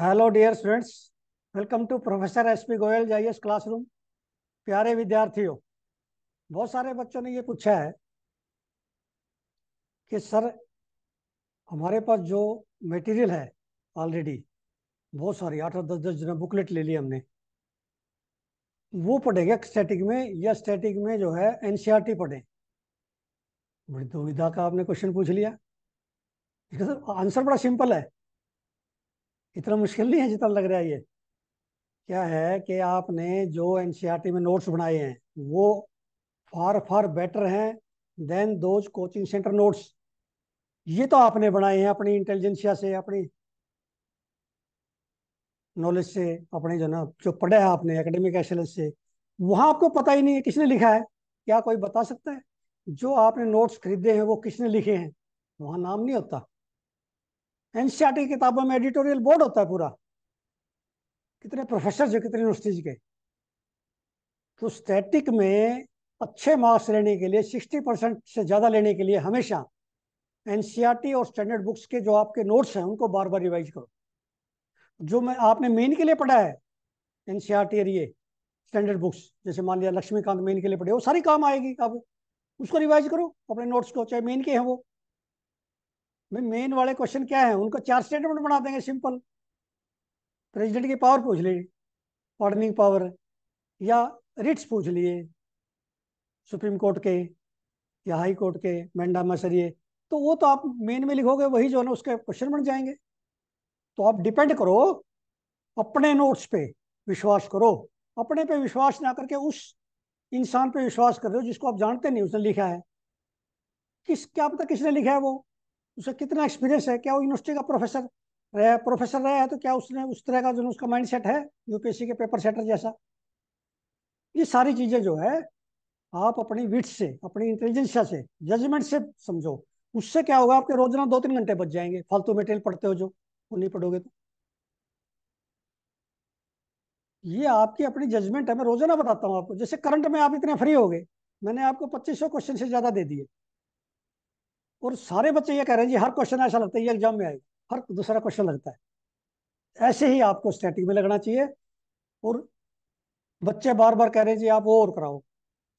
hello dear students welcome to professor S P Goyal जाइएस classroom प्यारे विद्यार्थियों बहुत सारे बच्चों ने ये पूछा है कि सर हमारे पास जो मटेरियल है ऑलरेडी बहुत सारी आठ और दस दस जन बुकलेट ले ली हमने वो पढ़ेगा स्टैटिक में या स्टैटिक में जो है एनसीईआरटी e पढ़े बड़ी दुविधा का आपने क्वेश्चन पूछ लिया आंसर तो बड़ा सिंपल है इतना मुश्किल नहीं है जितना लग रहा है ये क्या है कि आपने जो एन e में नोट्स बनाए हैं वो फार फार बेटर हैं then those coaching centre notes ये तो आपने बनाए हैं अपनी इंटेलिजेंसिया से अपनी नॉलेज से अपने जो ना जो पढ़े हैं आपने एकेडमिक एक्सलेंस से वहाँ आपको पता ही नहीं है किसने लिखा है क्या कोई बता सकता है जो आपने नोट्स खरीदे हैं वो किसने लिखे हैं वहाँ नाम नहीं होता एनसीआर की किताबों में एडिटोरियल बोर्ड होता है पूरा कितने प्रोफेसर है कितने यूनिवर्सिटीज के तो स्टैटिक में अच्छे मार्क्स लेने के लिए 60 परसेंट से ज़्यादा लेने के लिए हमेशा एनसीईआरटी और स्टैंडर्ड बुक्स के जो आपके नोट्स हैं उनको बार बार रिवाइज करो जो मैं आपने मेन के लिए पढ़ा है एनसीईआरटी और ये स्टैंडर्ड बुक्स जैसे मान लिया लक्ष्मीकांत मेन के लिए पढ़े वो सारी काम आएगी आप उसको रिवाइज करो अपने नोट्स को चाहे मेन के हैं वो में मेन वाले क्वेश्चन क्या है उनको चार स्टेटमेंट बना देंगे सिंपल प्रेसिडेंट की पावर पूछ ली ऑर्डनिंग पावर या रिट्स पूछ लिए सुप्रीम कोर्ट के या हाई कोर्ट के मैंडामस मसरिए तो वो तो आप मेन में लिखोगे वही जो है ना उसके क्वेश्चन बन जाएंगे तो आप डिपेंड करो अपने नोट्स पे विश्वास करो अपने पे विश्वास ना करके उस इंसान पे विश्वास कर रहे हो जिसको आप जानते नहीं उसने लिखा है किस क्या पता किसने लिखा है वो उसका कितना एक्सपीरियंस है क्या वो यूनिवर्सिटी का प्रोफेसर रहे प्रोफेसर रहा है तो क्या उसने उस तरह का जो उसका माइंड सेट है यूपीएससी के पेपर सेटर जैसा ये सारी चीजें जो है आप अपनी विट से अपनी इंटेलिजेंस से जजमेंट से समझो उससे क्या होगा आपके रोजाना दो तीन घंटे बच जाएंगे फालतू मेटेरियल पढ़ते हो जो वो नहीं पढ़ोगे तो ये आपकी अपनी जजमेंट है मैं रोजाना बताता हूँ आपको जैसे करंट में आप इतने फ्री हो गए मैंने आपको सौ क्वेश्चन से ज्यादा दे दिए और सारे बच्चे ये कह रहे हैं जी हर क्वेश्चन ऐसा लगता है ये एग्जाम में आएगा हर दूसरा क्वेश्चन लगता है ऐसे ही आपको स्टैटिक में लगना चाहिए और बच्चे बार बार कह रहे हैं जी आप वो और कराओ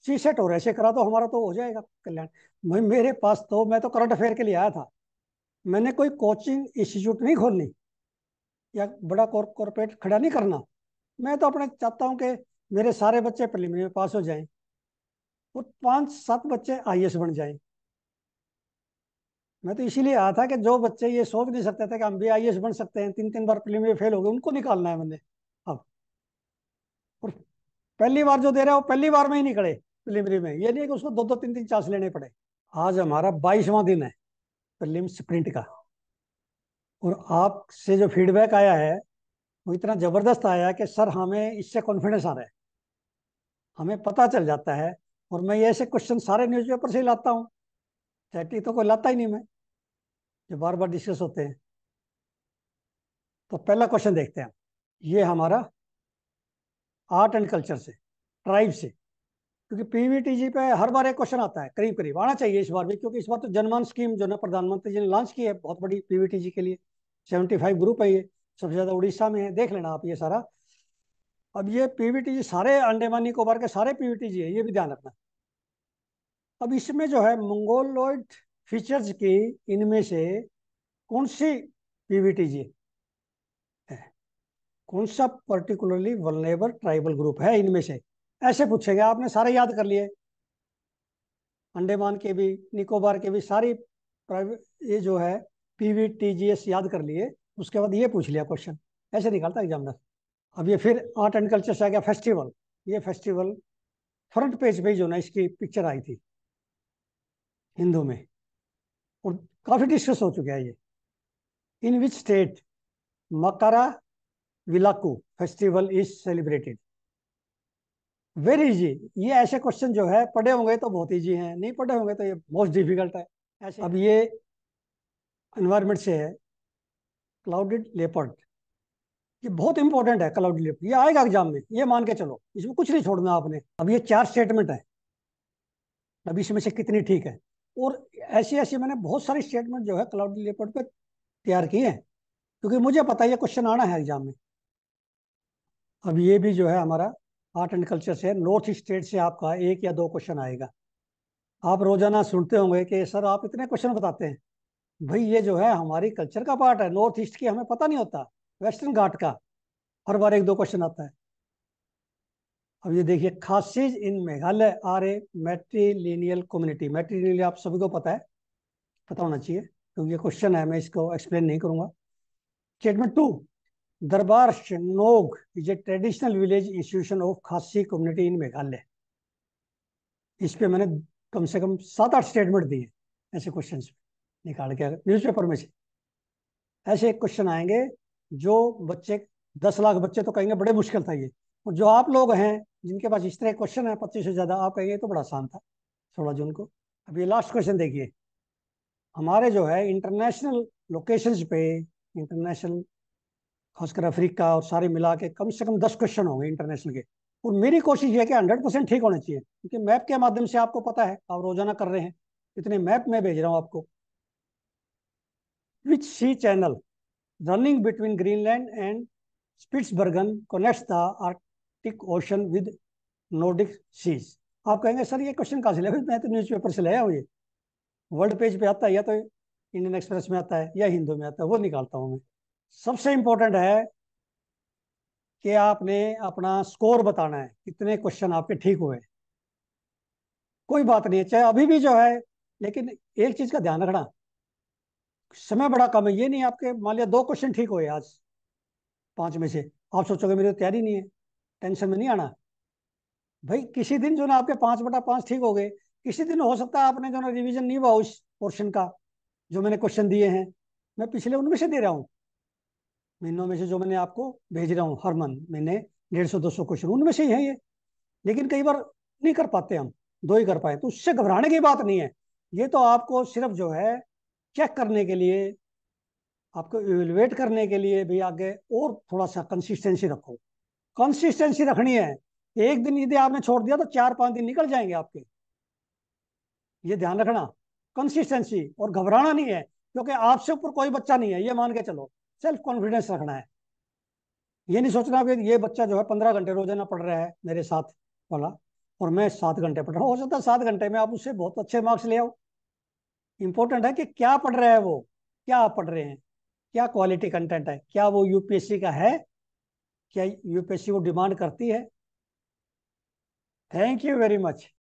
सी सेट और ऐसे करा तो हमारा तो हो जाएगा कल्याण मेरे पास तो मैं तो करंट अफेयर के लिए आया था मैंने कोई कोचिंग इंस्टीट्यूट नहीं खोलनी या बड़ा कॉरपोरेट खड़ा नहीं करना मैं तो अपने चाहता हूँ कि मेरे सारे बच्चे प्रिलिमिनरी में पास हो जाएं और पांच सात बच्चे आईएएस बन जाएं मैं तो इसीलिए आया था कि जो बच्चे ये सोच नहीं सकते थे कि हम भी आई बन सकते हैं तीन तीन बार में फेल हो गए उनको निकालना है मैंने अब और पहली बार जो दे रहा है वो पहली बार में ही निकले प्रिलिमरी में ये नहीं कि उसको दो दो तीन तीन चांस लेने पड़े आज हमारा बाईसवां दिन है प्रीलिम स्प्रिंट का और आपसे जो फीडबैक आया है वो इतना ज़बरदस्त आया कि सर हमें इससे कॉन्फिडेंस आ रहा है हमें पता चल जाता है और मैं ऐसे क्वेश्चन सारे न्यूज़पेपर से ही लाता हूँ थैटिक तो कोई लाता ही नहीं मैं जो बार बार डिस्कस होते हैं तो पहला क्वेश्चन देखते हैं ये हमारा आर्ट एंड कल्चर से ट्राइब से क्योंकि पीवीटीजी पे हर बार एक क्वेश्चन आता है करीब करीब आना चाहिए इस बार भी क्योंकि इस बार तो जनमान स्कीम जो ना प्रधानमंत्री जी ने लॉन्च की है बहुत बड़ी पीवीटीजी के लिए 75 ग्रुप है ये सबसे ज़्यादा उड़ीसा में है देख लेना आप ये सारा अब ये पीवीटीजी सारे अंडेमानी कोबार के सारे पीवीटीजी है ये भी ध्यान रखना अब इसमें जो है मंगोलोइड फीचर्स की इनमें से कौन सी जी है कौन सा पर्टिकुलरली वलनेबल ट्राइबल ग्रुप है इनमें से ऐसे पूछेगा आपने सारे याद कर लिए अंडेमान के भी निकोबार के भी सारी ये जो है पीवीटीजीएस याद कर लिए उसके बाद ये पूछ लिया क्वेश्चन ऐसे निकालता एग्जामिनर अब ये फिर आर्ट एंड कल्चर से आ गया फेस्टिवल ये फेस्टिवल फ्रंट पेज पे जो ना इसकी पिक्चर आई थी हिंदू में और काफ़ी डिस्कस हो चुका है ये इन which state Makara Vilakku festival is celebrated very easy ये ऐसे क्वेश्चन जो है पढ़े होंगे तो बहुत इजी हैं नहीं पढ़े होंगे तो ये मोस्ट डिफिकल्ट है ऐसे अब ये इन्वायरमेंट से है क्लाउडेड लेपर्ड ये बहुत इंपॉर्टेंट है क्लाउडेड लेपर्ड ये आएगा एग्जाम में ये मान के चलो इसमें कुछ नहीं छोड़ना आपने अब ये चार स्टेटमेंट है अब इसमें से कितनी ठीक है और ऐसे ऐसे मैंने बहुत सारे स्टेटमेंट जो है क्लाउड लेपर्ड पे तैयार किए हैं क्योंकि मुझे पता है ये क्वेश्चन आना है एग्जाम में अब ये भी जो है हमारा आर्ट एंड कल्चर से नॉर्थ स्टेट से आपका एक या दो क्वेश्चन आएगा आप रोजाना सुनते होंगे कि सर आप इतने क्वेश्चन बताते हैं भाई ये जो है हमारी कल्चर का पार्ट है नॉर्थ ईस्ट की हमें पता नहीं होता वेस्टर्न घाट का हर बार एक दो क्वेश्चन आता है अब ये देखिए Khasis in Meghalaya are a matrilineal community matrilineal आप सभी को पता है पता होना चाहिए क्योंकि ये क्वेश्चन है मैं इसको एक्सप्लेन नहीं करूंगा statement two Dorbar Shnong is a traditional village institution of Khasi community in Meghalaya इस पे मैंने कम से कम सात आठ स्टेटमेंट दिए ऐसे क्वेश्चन निकाल के पेपर में से ऐसे क्वेश्चन आएंगे जो बच्चे दस लाख बच्चे तो कहेंगे बड़े मुश्किल था ये और जो आप लोग हैं जिनके पास इस तरह क्वेश्चन है पच्चीस से ज़्यादा आप कहिए तो बड़ा आसान था सोलह जून को अब ये लास्ट क्वेश्चन देखिए हमारे जो है इंटरनेशनल लोकेशन पे इंटरनेशनल खासकर अफ्रीका और सारे मिला के कम से कम दस क्वेश्चन होंगे इंटरनेशनल के और मेरी कोशिश ये है कि हंड्रेड परसेंट ठीक होने चाहिए क्योंकि मैप के माध्यम से आपको पता है आप रोजाना कर रहे हैं इतने मैप में भेज रहा हूँ आपको which sea channel running between Greenland and Spitsbergen connects the Arctic Ocean with Nordic seas आप कहेंगे सर ये क्वेश्चन कहाँ से लिया मैं तो न्यूज़पेपर से लाया हूँ ये वर्ल्ड पेज पे आता है या तो इंडियन एक्सप्रेस में आता है या हिंदू में आता है वो निकालता हूँ मैं सबसे इम्पोर्टेंट है कि आपने अपना स्कोर बताना है कितने क्वेश्चन आपके ठीक हुए कोई बात नहीं है चाहे अभी भी जो है लेकिन एक चीज़ का ध्यान रखना समय बड़ा कम है ये नहीं आपके मान लिया दो क्वेश्चन ठीक हुए आज पांच में से आप सोचोगे मेरी तो तैयारी नहीं है टेंशन में नहीं आना भाई किसी दिन जो ना आपके पांच बटा पांच ठीक हो गए किसी दिन हो सकता है आपने जो ना रिविजन नहीं हुआ उस पोर्शन का जो मैंने क्वेश्चन दिए हैं मैं पिछले उनमें से दे रहा हूँ महीनों में से जो मैंने आपको भेज रहा हूँ हर मंथ मैंने डेढ़ सौ दो सौ क्वेश्चन उनमें से ही है ये लेकिन कई बार नहीं कर पाते हम दो ही कर पाए तो उससे घबराने की बात नहीं है ये तो आपको सिर्फ जो है चेक करने के लिए आपको इवेलुएट करने के लिए भी आगे और थोड़ा सा कंसिस्टेंसी रखो कंसिस्टेंसी रखनी है एक दिन यदि आपने छोड़ दिया तो चार पांच दिन निकल जाएंगे आपके ये ध्यान रखना कंसिस्टेंसी और घबराना नहीं है क्योंकि आपसे ऊपर कोई बच्चा नहीं है ये मान के चलो सेल्फ कॉन्फिडेंस रखना है ये नहीं सोचना कि ये बच्चा जो है पंद्रह घंटे रोजाना पढ़ रहा है मेरे साथ वाला और मैं सात घंटे पढ़ रहा हूँ हो सकता है सात घंटे में आप उससे बहुत अच्छे मार्क्स ले आओ इम्पोर्टेंट है कि क्या पढ़ रहा है वो क्या आप पढ़ रहे हैं क्या क्वालिटी कंटेंट है क्या वो यूपीएससी का है क्या यूपीएससी को डिमांड करती है थैंक यू वेरी मच